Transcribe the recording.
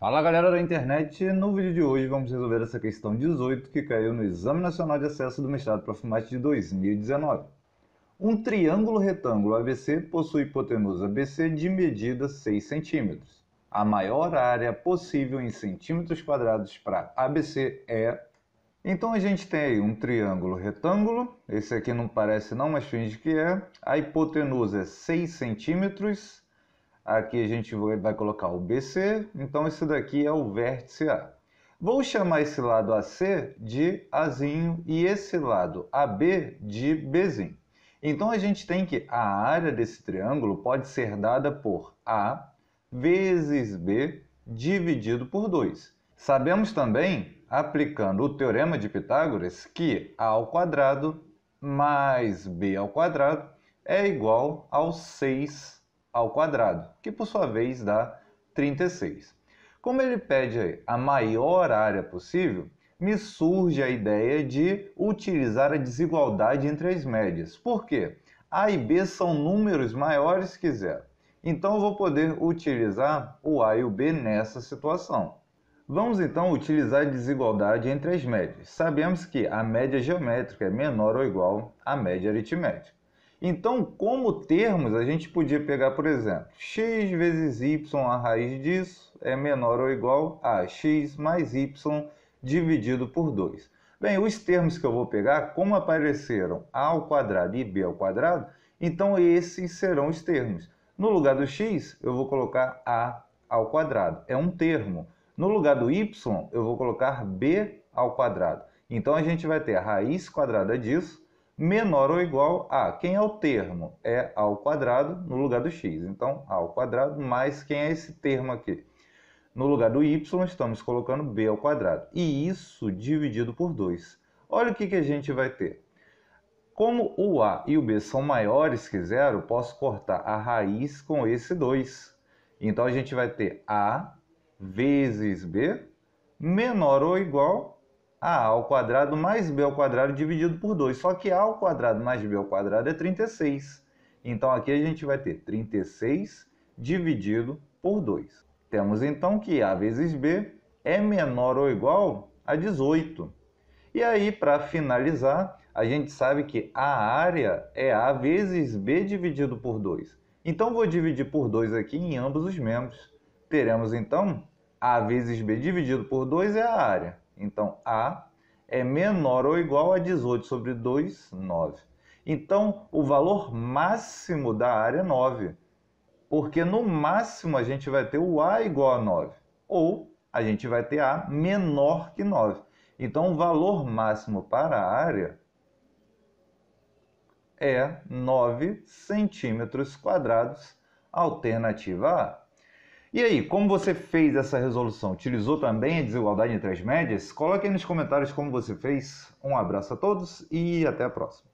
Fala galera da internet, no vídeo de hoje vamos resolver essa questão 18 que caiu no Exame Nacional de Acesso do Mestrado para FUMAT de 2019. Um triângulo retângulo ABC possui hipotenusa BC de medida 6 cm. A maior área possível em centímetros quadrados para ABC é... Então a gente tem aí um triângulo retângulo, esse aqui não parece não, mas finge que é. A hipotenusa é 6 centímetros Aqui a gente vai colocar o BC, então esse daqui é o vértice A. Vou chamar esse lado AC de Azinho e esse lado AB de Bzinho. Então a gente tem que a área desse triângulo pode ser dada por A vezes B dividido por 2. Sabemos também, aplicando o teorema de Pitágoras, que A ao quadrado mais B ao quadrado é igual ao 6 ao quadrado, que por sua vez dá 36. Como ele pede a maior área possível, me surge a ideia de utilizar a desigualdade entre as médias. Por quê? A e B são números maiores que zero. Então eu vou poder utilizar o A e o B nessa situação. Vamos então utilizar a desigualdade entre as médias. Sabemos que a média geométrica é menor ou igual à média aritmética. Então, como termos, a gente podia pegar, por exemplo, x vezes y, a raiz disso, é menor ou igual a x mais y dividido por 2. Bem, os termos que eu vou pegar, como apareceram a ao quadrado e b ao quadrado, então esses serão os termos. No lugar do x, eu vou colocar a ao quadrado, é um termo. No lugar do y, eu vou colocar b ao quadrado. Então a gente vai ter a raiz quadrada disso menor ou igual a quem é o termo? É ao quadrado no lugar do x. Então, a ao quadrado mais quem é esse termo aqui? No lugar do y, estamos colocando b ao quadrado. E isso dividido por 2. Olha o que, que a gente vai ter. Como o a e o b são maiores que zero, posso cortar a raiz com esse 2. Então, a gente vai ter a vezes b menor ou igual a ao quadrado mais b ao quadrado dividido por 2. Só que a ao quadrado mais b ao quadrado é 36. Então aqui a gente vai ter 36 dividido por 2. Temos então que a vezes b é menor ou igual a 18. E aí, para finalizar, a gente sabe que a área é a vezes b dividido por 2. Então vou dividir por 2 aqui em ambos os membros. Teremos então a vezes b dividido por 2 é a área. Então, A é menor ou igual a 18 sobre 2, 9. Então, o valor máximo da área é 9, porque no máximo a gente vai ter o A igual a 9, ou a gente vai ter A menor que 9. Então, o valor máximo para a área é 9 centímetros quadrados, alternativa A. E aí, como você fez essa resolução? Utilizou também a desigualdade entre as médias? Coloque aí nos comentários como você fez. Um abraço a todos e até a próxima.